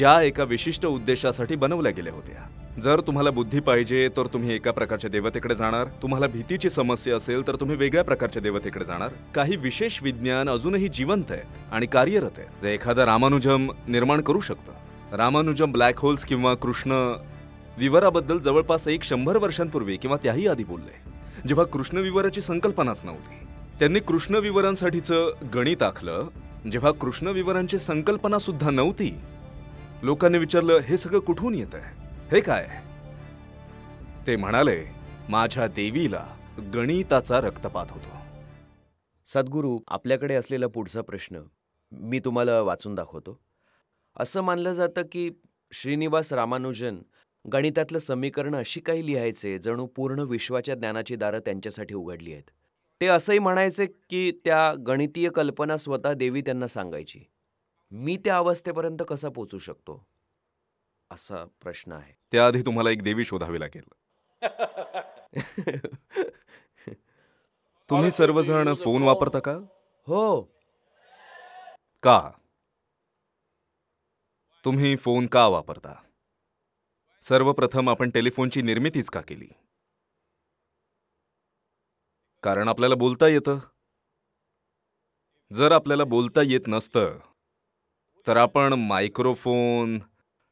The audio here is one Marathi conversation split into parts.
ज्या एका विशिष्ट उद्देशासाठी बनवल्या गेल्या होत्या जर तुम्हाला बुद्धी पाहिजे तर तुम्ही एका प्रकारच्या देवतेकडे जाणार तुम्हाला भीतीची समस्या असेल तर तुम्ही वेगळ्या प्रकारच्या देवतेकडे जाणार काही विशेष विज्ञान अजूनही जिवंत आहे आणि कार्यरत आहे जे एखादा रामानुजम निर्माण करू शकतं रामानुजम ब्लॅक होल्स किंवा कृष्ण विवराबद्दल जवळपास एक शंभर वर्षांपूर्वी किंवा त्याही आधी बोलले जेव्हा कृष्णविवराची संकल्पनाच नव्हती त्यांनी विवरांसाठीचं गणित आखलं जेव्हा कृष्णविवरांची संकल्पना सुद्धा नव्हती लोकांनी विचारलं हे सगळं कुठून येत आहे हे काय ते म्हणाले माझ्या देवीला गणिताचा रक्तपात होतो सद्गुरू आपल्याकडे असलेला पुढचा प्रश्न मी तुम्हाला वाचून दाखवतो असं मानलं जातं की श्रीनिवास रामानुजन गणितातलं समीकरण अशी काही लिहायचे जणू पूर्ण विश्वाच्या ज्ञानाची दारं त्यांच्यासाठी उघडली आहेत ते असंही म्हणायचे की त्या गणितीय कल्पना स्वतः देवी त्यांना सांगायची मी त्या अवस्थेपर्यंत कसा पोचू शकतो असा प्रश्न आहे त्याआधी तुम्हाला एक देवी शोधावी लागेल तुम्ही सर्वजण फोन वापरता का हो का तुम्ही फोन का वापरता सर्वप्रथम आपण टेलिफोनची निर्मितीच का केली कारण आपल्याला बोलता येतं जर आपल्याला बोलता येत नसतं तर आपण मायक्रोफोन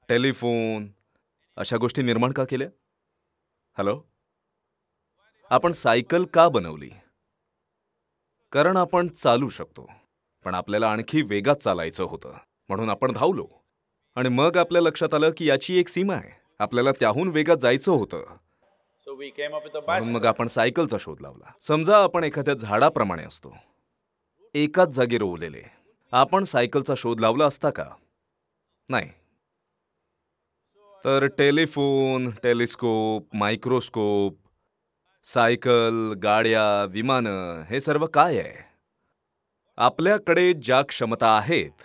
टेलिफोन अशा गोष्टी निर्माण का केल्या हॅलो आपण सायकल का बनवली कारण आपण चालू शकतो पण आपल्याला आणखी वेगात चालायचं होतं म्हणून आपण धावलो आणि मग आपल्या लक्षात आलं की याची एक सीमा आहे आपल्याला त्याहून वेगात जायचं होतं म्हणून मग आपण सायकलचा शोध लावला समजा आपण एखाद्या झाडाप्रमाणे असतो एकाच जागी रोवलेले आपण सायकलचा शोध लावला असता का नाही तर टेलिफोन टेलिस्कोप मायक्रोस्कोप सायकल गाड्या विमानं हे सर्व काय आहे आपल्याकडे ज्या क्षमता आहेत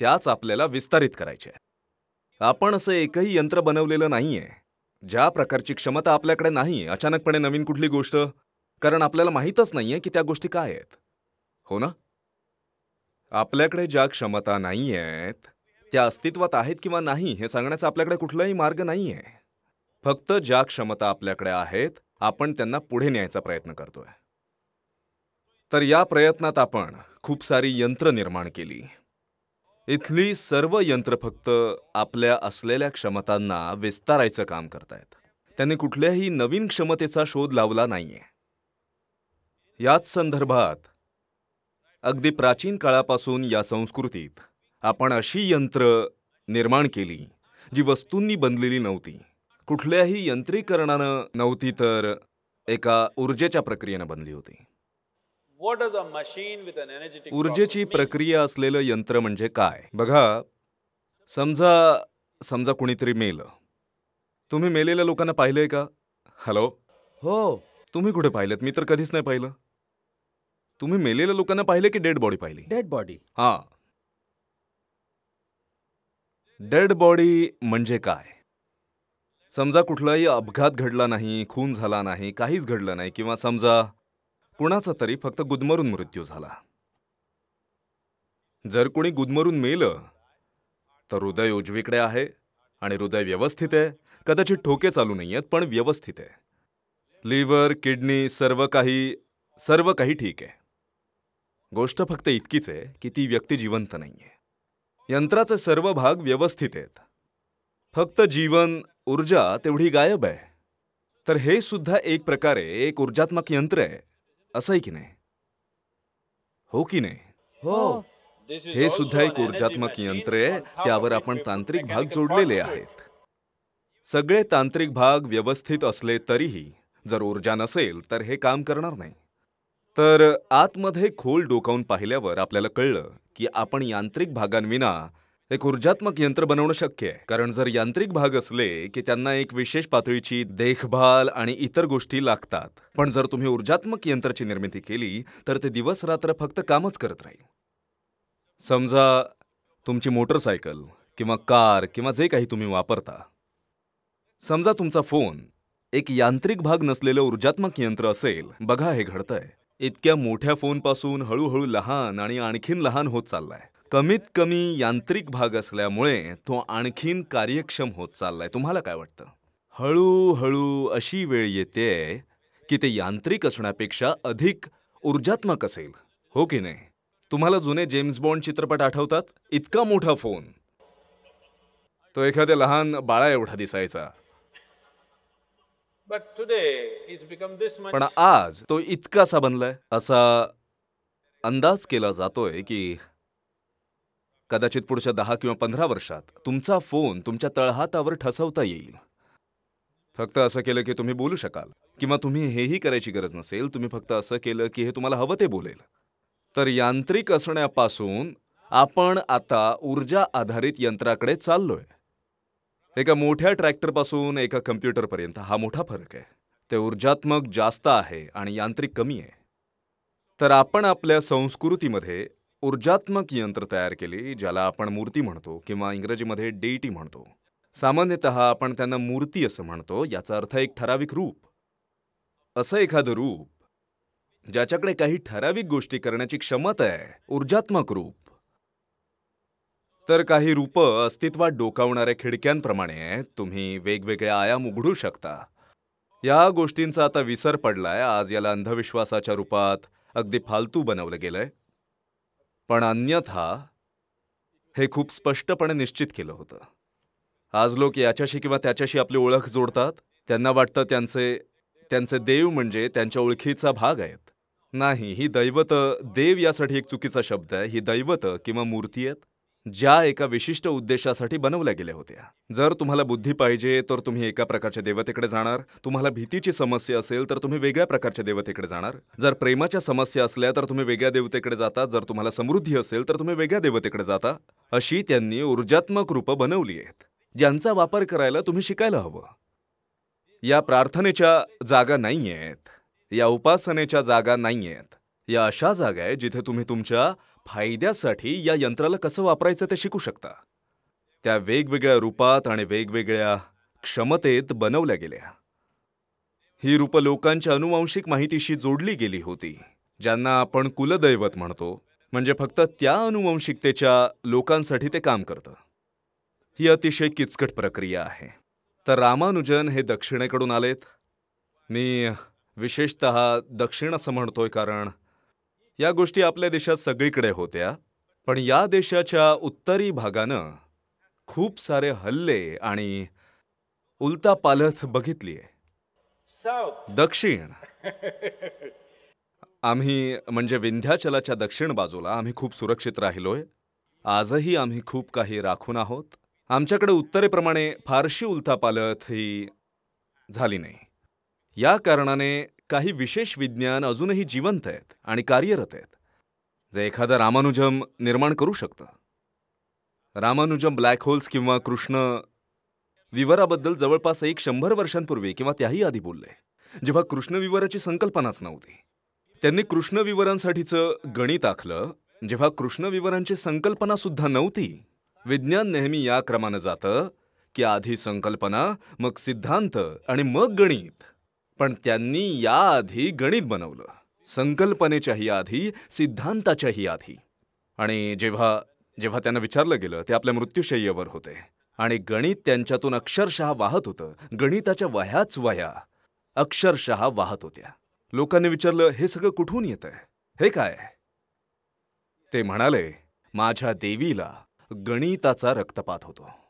त्याच आपल्याला विस्तारित करायच्या आपण असं एकही यंत्र बनवलेलं नाही आहे ज्या प्रकारची क्षमता आपल्याकडे नाही अचानकपणे नवीन कुठली गोष्ट कारण आपल्याला माहीतच नाही आहे की त्या गोष्टी काय आहेत हो ना आपल्याकडे ज्या क्षमता नाही आहेत त्या अस्तित्वात आहेत किंवा नाही हे सांगण्याचा आपल्याकडे कुठलाही मार्ग नाही आहे फक्त ज्या क्षमता आपल्याकडे आहेत आपण त्यांना पुढे न्यायचा प्रयत्न करतोय तर या प्रयत्नात आपण खूप सारी यंत्र निर्माण केली इथली सर्व यंत्र फक्त आपल्या असलेल्या क्षमतांना विस्तारायचं काम करतायत त्यांनी कुठल्याही नवीन क्षमतेचा शोध लावला नाहीये याच संदर्भात अगदी प्राचीन काळापासून या संस्कृतीत आपण अशी यंत्र निर्माण केली जी वस्तूंनी बनलेली नव्हती कुठल्याही यंत्रीकरणानं नव्हती तर एका ऊर्जेच्या प्रक्रियेनं बनली होती ऊर्जेची प्रक्रिया असलेलं यंत्र म्हणजे काय बघा समजा समजा कुणीतरी मेल तुम्ही मेलेल्या लोकांना पाहिलंय का हॅलो हो तुम्ही कुठे पाहिलेत मी तर कधीच नाही पाहिलं तुम्ही मेलेल्या लोकांना पाहिले की डेड बॉडी पाहिली डेड बॉडी हा डेड बॉडी म्हणजे काय समजा कुठलाही अपघात घडला नाही खून झाला नाही काहीच घडलं नाही किंवा समजा कुणाचा तरी फक्त गुदमरून मृत्यू झाला जर कोणी गुदमरून मेलं तर हृदय उजवीकडे आहे आणि हृदय व्यवस्थित आहे कदाचित ठोके चालू नाही आहेत पण व्यवस्थित आहे लिव्हर किडनी सर्व काही सर्व काही ठीक आहे गोष्ट फक्त इतकीच आहे की ती व्यक्ती जिवंत नाही आहे यंत्राचे सर्व भाग व्यवस्थित आहेत फक्त जीवन ऊर्जा तेवढी गायब आहे तर हे सुद्धा एक प्रकारे एक ऊर्जात्मक यंत्र आहे असंही की नाही हो की नाही हो, हो. हे सुद्धा एक ऊर्जात्मक यंत्र आहे त्यावर आपण तांत्रिक भाग जोडलेले आहेत सगळे तांत्रिक भाग व्यवस्थित असले तरीही जर ऊर्जा नसेल तर हे काम करणार नाही तर आतमध्ये खोल डोकावून पाहिल्यावर आपल्याला कळलं की आपण यांत्रिक भागांविना एक ऊर्जात्मक यंत्र बनवणं शक्य आहे कारण जर यांत्रिक भाग असले की त्यांना एक विशेष पातळीची देखभाल आणि इतर गोष्टी लागतात पण जर तुम्ही ऊर्जात्मक यंत्राची निर्मिती केली तर ते दिवस रात्र फक्त कामच करत राहील समजा तुमची मोटरसायकल किंवा कार किंवा जे काही तुम्ही वापरता समजा तुमचा फोन एक यांत्रिक भाग नसलेलं ऊर्जात्मक यंत्र असेल बघा हे घडतंय इतक्या मोठ्या फोनपासून हळूहळू लहान आणि आणखीन लहान होत चाललाय कमीत कमी यांत्रिक भाग असल्यामुळे तो आणखीन कार्यक्षम होत चाललाय तुम्हाला काय वाटतं हळूहळू अशी वेळ येते की ते यांत्रिक असण्यापेक्षा अधिक ऊर्जात्मक असेल हो की नाही तुम्हाला जुने जेम्स बॉन्ड चित्रपट आठवतात इतका मोठा फोन तो एखाद्या लहान बाळा एवढा दिसायचा पण आज तो इतकासा बनलाय असा अंदाज केला जातोय की कदाचित पुढच्या दहा किंवा पंधरा वर्षात तुमचा फोन तुमच्या तळहातावर ठसवता येईल फक्त असं केलं की तुम्ही बोलू शकाल किंवा तुम्ही हेही करायची गरज नसेल तुम्ही फक्त असं केलं की हे तुम्हाला हवं ते बोलेल तर यांत्रिक असण्यापासून आपण आता ऊर्जा आधारित यंत्राकडे चाललोय एका मोठ्या ट्रॅक्टरपासून एका कम्प्युटरपर्यंत हा मोठा फरक आहे ते ऊर्जात्मक जास्त आहे आणि यांत्रिक कमी आहे तर आपण आपल्या संस्कृतीमध्ये ऊर्जात्मक यंत्र तयार केली ज्याला आपण मूर्ती म्हणतो किंवा इंग्रजीमध्ये डेटी म्हणतो सामान्यत आपण त्यांना मूर्ती असं म्हणतो याचा अर्थ एक ठराविक रूप असं एखादं रूप ज्याच्याकडे काही ठराविक गोष्टी करण्याची क्षमता आहे ऊर्जात्मक रूप तर काही रूपं अस्तित्वात डोकावणाऱ्या खिडक्यांप्रमाणे तुम्ही वेगवेगळे आयाम उघडू शकता या गोष्टींचा आता विसर पडलाय आज याला अंधविश्वासाच्या रूपात अगदी फालतू बनवलं गेलंय पण अन्यथा हे खूप स्पष्टपणे निश्चित केलं होतं आज लोक याच्याशी किंवा त्याच्याशी आपली ओळख जोडतात त्यांना वाटतं त्यांचे त्यांचे देव म्हणजे त्यांच्या ओळखीचा भाग आहेत नाही ही दैवत देव यासाठी एक चुकीचा शब्द आहे ही दैवत किंवा मूर्ती आहेत ज्या एका विशिष्ट उद्देशासाठी बनवल्या गेल्या होत्या जर तुम्हाला बुद्धी पाहिजे तर तुम्ही एका प्रकारच्या देवतेकडे जाणार तुम्हाला भीतीची समस्या असेल तर तुम्ही वेगळ्या प्रकारच्या देवतेकडे जाणार जर प्रेमाच्या समस्या असल्या तर तुम्ही वेगळ्या देवतेकडे जाता जर तुम्हाला समृद्धी असेल तर तुम्ही वेगळ्या देवतेकडे जाता अशी त्यांनी ऊर्जात्मक रूपं बनवली आहेत ज्यांचा वापर करायला तुम्ही शिकायला हवं या प्रार्थनेच्या जागा नाही आहेत या उपासनेच्या जागा नाही आहेत या अशा जागा आहेत जिथे तुम्ही तुमच्या फायद्यासाठी या यंत्राला कसं वापरायचं ते शिकू शकता त्या वेगवेगळ्या रूपात आणि वेगवेगळ्या क्षमतेत बनवल्या गेल्या ही रूपं लोकांच्या अनुवांशिक माहितीशी जोडली गेली होती ज्यांना आपण कुलदैवत म्हणतो म्हणजे फक्त त्या अनुवंशिकतेच्या लोकांसाठी ते काम करतं ही अतिशय किचकट प्रक्रिया आहे तर रामानुजन हे दक्षिणेकडून आलेत मी विशेषत दक्षिण असं म्हणतोय कारण या गोष्टी आपल्या देशात सगळीकडे होत्या पण या देशाच्या उत्तरी भागानं खूप सारे हल्ले आणि उलता पालथ बघितली आहे दक्षिण आम्ही म्हणजे विंध्याचलाच्या दक्षिण बाजूला आम्ही खूप सुरक्षित राहिलोय आजही आम्ही खूप काही राखून आहोत आमच्याकडे उत्तरेप्रमाणे फारशी उलथापालथ ही झाली नाही या कारणाने काही विशेष विज्ञान अजूनही जिवंत आहेत आणि कार्यरत आहेत जे एखादा रामानुजम निर्माण करू शकतं रामानुजम ब्लॅक होल्स किंवा कृष्ण विवराबद्दल जवळपास एक शंभर वर्षांपूर्वी किंवा त्याही आधी बोलले जेव्हा कृष्णविवराची संकल्पनाच नव्हती त्यांनी कृष्णविवरांसाठीचं गणित आखलं जेव्हा कृष्णविवरांची संकल्पनासुद्धा नव्हती विज्ञान नेहमी या क्रमानं जातं की आधी संकल्पना मग सिद्धांत आणि मग गणित पण त्यांनी याआधी गणित बनवलं संकल्पनेच्याही आधी सिद्धांताच्याही आधी आणि जेव्हा जेव्हा त्यांना विचारलं गेलं ते आपल्या मृत्यूशय्यावर होते आणि गणित त्यांच्यातून अक्षरशः वाहत होतं गणिताच्या वह्याच वह्या अक्षरशः वाहत होत्या लोकांनी विचारलं हे सगळं कुठून येतंय हे काय ते म्हणाले माझ्या देवीला गणिताचा रक्तपात होतो